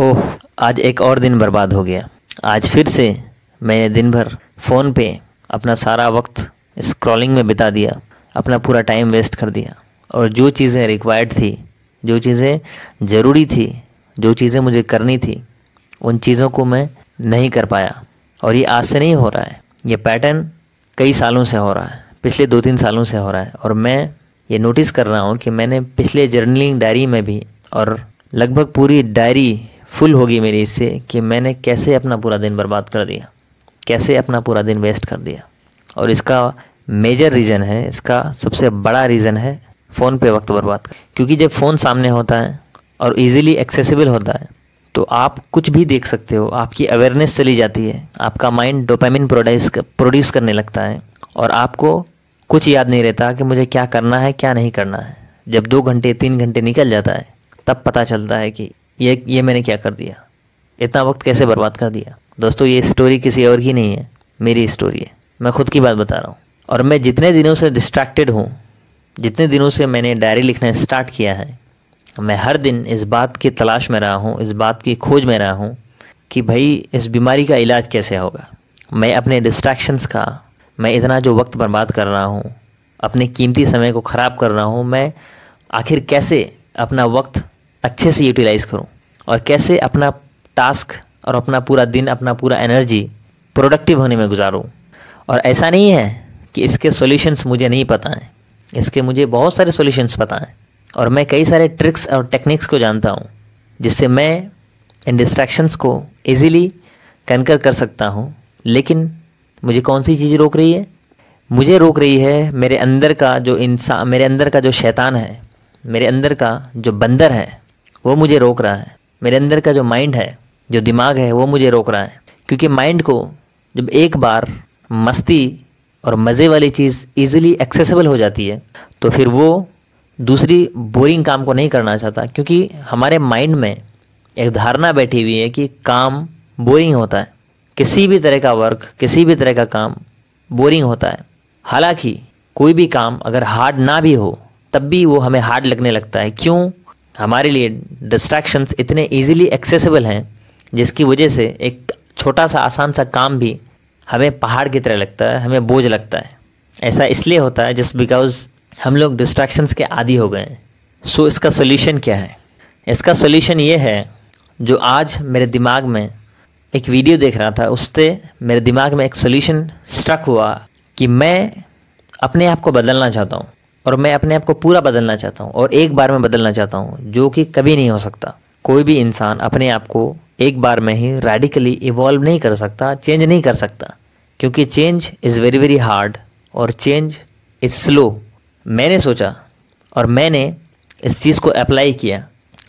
ओह आज एक और दिन बर्बाद हो गया आज फिर से मैंने दिन भर फ़ोन पे अपना सारा वक्त स्क्रॉलिंग में बिता दिया अपना पूरा टाइम वेस्ट कर दिया और जो चीज़ें रिक्वायर्ड थी जो चीज़ें ज़रूरी थी जो चीज़ें मुझे करनी थी उन चीज़ों को मैं नहीं कर पाया और ये आज से नहीं हो रहा है ये पैटर्न कई सालों से हो रहा है पिछले दो तीन सालों से हो रहा है और मैं ये नोटिस कर रहा हूँ कि मैंने पिछले जर्नलिंग डायरी में भी और लगभग पूरी डायरी फुल होगी मेरी इससे कि मैंने कैसे अपना पूरा दिन बर्बाद कर दिया कैसे अपना पूरा दिन वेस्ट कर दिया और इसका मेजर रीज़न है इसका सबसे बड़ा रीज़न है फ़ोन पे वक्त बर्बाद कर क्योंकि जब फ़ोन सामने होता है और इजीली एक्सेसिबल होता है तो आप कुछ भी देख सकते हो आपकी अवेयरनेस चली जाती है आपका माइंड डोपामिन प्रोड्यूस प्रोड्यूस करने लगता है और आपको कुछ याद नहीं रहता कि मुझे क्या करना है क्या नहीं करना है जब दो घंटे तीन घंटे निकल जाता है तब पता चलता है कि ये ये मैंने क्या कर दिया इतना वक्त कैसे बर्बाद कर दिया दोस्तों ये स्टोरी किसी और की नहीं है मेरी स्टोरी है मैं खुद की बात बता रहा हूँ और मैं जितने दिनों से डिस्ट्रैक्टेड हूँ जितने दिनों से मैंने डायरी लिखना स्टार्ट किया है मैं हर दिन इस बात की तलाश में रहा हूँ इस बात की खोज में रहा हूँ कि भाई इस बीमारी का इलाज कैसे होगा मैं अपने डिस्ट्रैक्शंस का मैं इतना जो वक्त बर्बाद कर रहा हूँ अपने कीमती समय को ख़राब कर रहा हूँ मैं आखिर कैसे अपना वक्त अच्छे से यूटिलाइज़ करूँ और कैसे अपना टास्क और अपना पूरा दिन अपना पूरा एनर्जी प्रोडक्टिव होने में गुजारूँ और ऐसा नहीं है कि इसके सॉल्यूशंस मुझे नहीं पता हैं इसके मुझे बहुत सारे सॉल्यूशंस पता हैं और मैं कई सारे ट्रिक्स और टेक्निक्स को जानता हूँ जिससे मैं इन डिस्ट्रैक्शंस को इजीली कनकर कर सकता हूँ लेकिन मुझे कौन सी चीज़ रोक रही है मुझे रोक रही है मेरे अंदर का जो इंसान मेरे अंदर का जो शैतान है मेरे अंदर का जो बंदर है वो मुझे रोक रहा है मेरे अंदर का जो माइंड है जो दिमाग है वो मुझे रोक रहा है क्योंकि माइंड को जब एक बार मस्ती और मज़े वाली चीज़ इजीली एक्सेसिबल हो जाती है तो फिर वो दूसरी बोरिंग काम को नहीं करना चाहता क्योंकि हमारे माइंड में एक धारणा बैठी हुई है कि काम बोरिंग होता है किसी भी तरह का वर्क किसी भी तरह का काम बोरिंग होता है हालांकि कोई भी काम अगर हार्ड ना भी हो तब भी वो हमें हार्ड लगने लगता है क्यों हमारे लिए डिस्ट्रैक्शंस इतने इजीली एक्सेसिबल हैं जिसकी वजह से एक छोटा सा आसान सा काम भी हमें पहाड़ की तरह लगता है हमें बोझ लगता है ऐसा इसलिए होता है जस्ट बिकॉज हम लोग डिस्ट्रैक्शंस के आदि हो गए हैं सो इसका सोल्यूशन क्या है इसका सोल्यूशन ये है जो आज मेरे दिमाग में एक वीडियो देख रहा था उससे मेरे दिमाग में एक सोल्यूशन स्ट्रक हुआ कि मैं अपने आप को बदलना चाहता हूँ और मैं अपने आप को पूरा बदलना चाहता हूँ और एक बार में बदलना चाहता हूँ जो कि कभी नहीं हो सकता कोई भी इंसान अपने आप को एक बार में ही रेडिकली इवॉल्व नहीं कर सकता चेंज नहीं कर सकता क्योंकि change is very very hard और चेंज इज़ स्लो मैंने सोचा और मैंने इस चीज़ को अप्लाई किया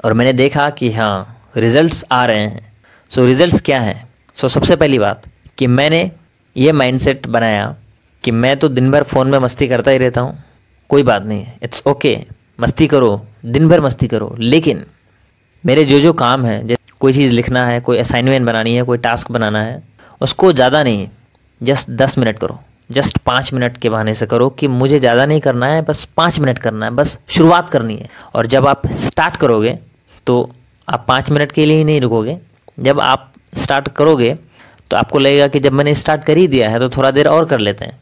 और मैंने देखा कि हाँ रिज़ल्ट आ रहे हैं सो so, रिज़ल्ट क्या हैं सो so, सबसे पहली बात कि मैंने ये माइंडसेट बनाया कि मैं तो दिन भर फ़ोन में मस्ती करता ही रहता हूँ कोई बात नहीं इट्स ओके okay, मस्ती करो दिन भर मस्ती करो लेकिन मेरे जो जो काम है जैसे कोई चीज़ लिखना है कोई असाइनमेंट बनानी है कोई टास्क बनाना है उसको ज़्यादा नहीं जस्ट दस मिनट करो जस्ट पाँच मिनट के बहाने से करो कि मुझे ज़्यादा नहीं करना है बस पाँच मिनट करना है बस शुरुआत करनी है और जब आप स्टार्ट करोगे तो आप पाँच मिनट के लिए ही नहीं रुकोगे जब आप स्टार्ट करोगे तो आपको लगेगा कि जब मैंने स्टार्ट कर ही दिया है तो थोड़ा देर और कर लेते हैं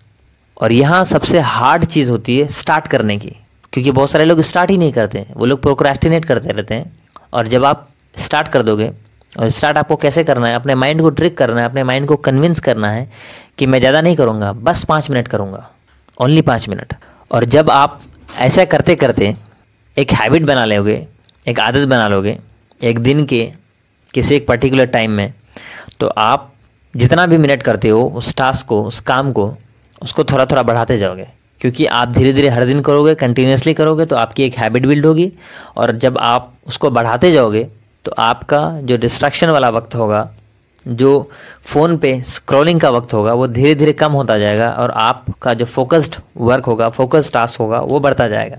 और यहाँ सबसे हार्ड चीज़ होती है स्टार्ट करने की क्योंकि बहुत सारे लोग स्टार्ट ही नहीं करते वो लोग प्रोक्रेस्टिनेट करते रहते हैं और जब आप स्टार्ट कर दोगे और स्टार्ट आपको कैसे करना है अपने माइंड को ट्रिक करना है अपने माइंड को कन्विंस करना है कि मैं ज़्यादा नहीं करूँगा बस पाँच मिनट करूँगा ओनली पाँच मिनट और जब आप ऐसा करते करते एक हैबिट बना लोगे एक आदत बना लोगे एक दिन के किसी एक पर्टिकुलर टाइम में तो आप जितना भी मिनट करते हो उस टास्क को उस काम को उसको थोड़ा थोड़ा बढ़ाते जाओगे क्योंकि आप धीरे धीरे हर दिन करोगे कंटिन्यूसली करोगे तो आपकी एक हैबिट बिल्ड होगी और जब आप उसको बढ़ाते जाओगे तो आपका जो डिस्ट्रैक्शन वाला वक्त होगा जो फ़ोन पे स्क्रॉलिंग का वक्त होगा वो धीरे धीरे कम होता जाएगा और आपका जो फोकस्ड वर्क होगा फोकस्ड टास्क होगा वो बढ़ता जाएगा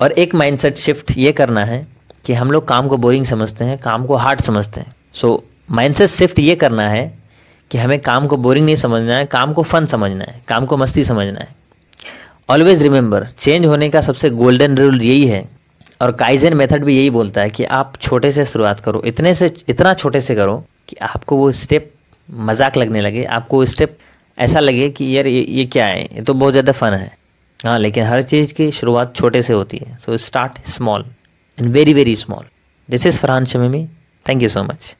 और एक माइंडसेट शिफ्ट ये करना है कि हम लोग काम को बोरिंग समझते हैं काम को हार्ड समझते हैं सो माइंडसेट शिफ्ट ये करना है कि हमें काम को बोरिंग नहीं समझना है काम को फन समझना है काम को मस्ती समझना है ऑलवेज़ रिमेंबर चेंज होने का सबसे गोल्डन रूल यही है और काइजन मेथड भी यही बोलता है कि आप छोटे से शुरुआत करो इतने से इतना छोटे से करो कि आपको वो स्टेप मजाक लगने लगे आपको वो स्टेप ऐसा लगे कि यार ये ये क्या है ये तो बहुत ज़्यादा फ़न है हाँ लेकिन हर चीज़ की शुरुआत छोटे से होती है so start small and very very small this is Farhan Shamimi thank you so much